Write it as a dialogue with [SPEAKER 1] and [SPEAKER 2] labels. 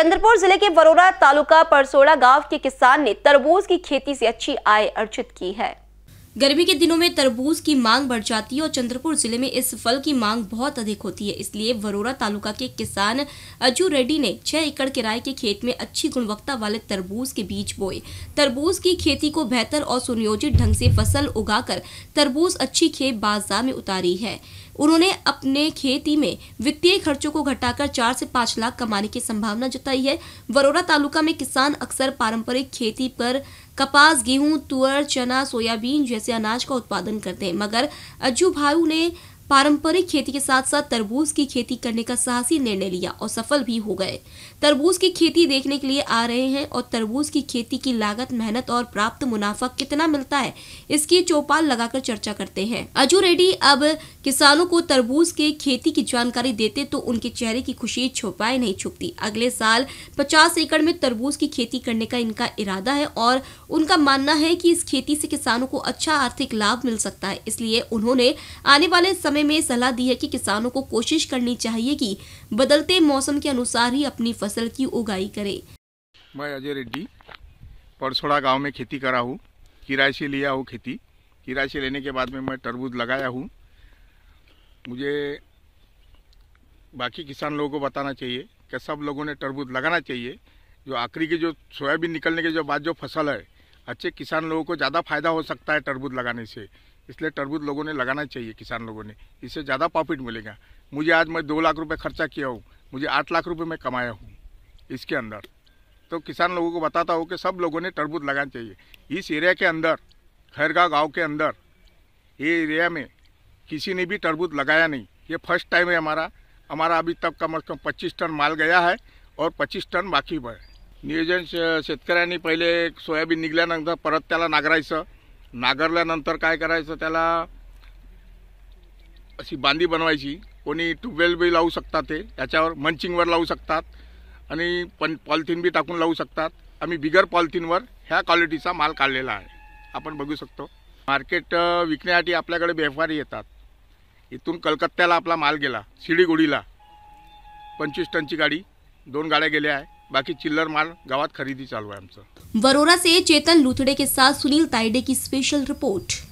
[SPEAKER 1] चंद्रपुर जिले के वरोरा तालुका परसोड़ा गांव के किसान ने तरबूज की खेती से अच्छी आय अर्जित की है गर्मी के दिनों में तरबूज की मांग बढ़ जाती है और चंद्रपुर जिले में इस फल की मांग बहुत अधिक होती है इसलिए वरोरा तालुका के किसान अजू रेड्डी ने छह एकड़ किराए के खेत में अच्छी गुणवत्ता वाले तरबूज के बीज बोए तरबूज की खेती को बेहतर और सुनियोजित ढंग से फसल उगाकर तरबूज अच्छी खेप बाजार में उतारी है उन्होंने अपने खेती में वित्तीय खर्चों को घटाकर चार से पांच लाख कमाने की संभावना जताई है वरोरा तालुका में किसान अक्सर पारंपरिक खेती पर कपास गेहूं तुअर चना सोयाबीन जैसे अनाज का उत्पादन करते हैं मगर अज्जू भाई ने पारंपरिक खेती के साथ साथ तरबूज की खेती करने का साहसी निर्णय लिया और सफल भी हो गए तरबूज की खेती देखने के लिए आ रहे हैं और तरबूज की खेती की लागत मेहनत और प्राप्त मुनाफा कितना मिलता है इसकी चौपाल लगाकर चर्चा करते हैं अजू रेड्डी अब किसानों को तरबूज के खेती की जानकारी देते तो उनके चेहरे की खुशी छुपाए नहीं छुपती अगले साल पचास एकड़ में तरबूज की खेती करने का इनका इरादा है और उनका मानना है की इस खेती से किसानों को अच्छा आर्थिक लाभ मिल सकता है इसलिए उन्होंने आने वाले समय बारे में सलाह दी है कि किसानों को कोशिश करनी चाहिए कि बदलते मौसम के अनुसार ही अपनी फसल की उगाई करें
[SPEAKER 2] मैं अजय रेड्डी परसोड़ा गांव में खेती करा हूँ किराए से लिया हूँ खेती किराए से लेने के बाद में मैं तरबूज लगाया हूँ मुझे बाकी किसान लोगों को बताना चाहिए कि सब लोगों ने तरबूज लगाना चाहिए जो आखिरी के जो सोयाबीन निकलने के जो बाद जो फसल है अच्छे किसान लोगों को ज़्यादा फायदा हो सकता है तरबूज लगाने से इसलिए तरबूज लोगों ने लगाना चाहिए किसान लोगों ने इससे ज़्यादा प्रॉफिट मिलेगा मुझे आज मैं दो लाख रुपये खर्चा किया हूँ मुझे आठ लाख रुपये मैं कमाया हूँ इसके अंदर तो किसान लोगों को बताता हूँ कि सब लोगों ने तरबूज लगाना चाहिए इस एरिया के अंदर खैरगा गाँव के अंदर ये एरिया में किसी ने भी तरबूज लगाया नहीं ये फर्स्ट टाइम है हमारा हमारा अभी तक कम अज कम पच्चीस टन माल गया है और पच्चीस टन बाकी पर नियोजन शेक पहले सोयाबीन निघल्यानंतर तो परत त्याला नागरल्यानंतर काय करायचं त्याला अशी बांधी बनवायची कोणी ट्यूबवेल बी लावू शकतात ते याच्यावर मंचिंगवर लावू शकतात आणि पण पॉलिथिन बी टाकून लावू शकतात आम्ही बिगर पॉलिथिनवर ह्या क्वालिटीचा माल काढलेला आहे आपण बघू शकतो मार्केट विकण्यासाठी आपल्याकडे बेफारी येतात इथून कलकत्त्याला आपला माल गेला शिडीगुडीला पंचवीस टनची गाडी दोन गाड्या गेल्या आहे बाकी चिल्लर माल गावत खरीदी चालू आहे
[SPEAKER 1] वरोरा से चेतन लुथडे के साथ सुनील ताइडे की स्पेशल रिपोर्ट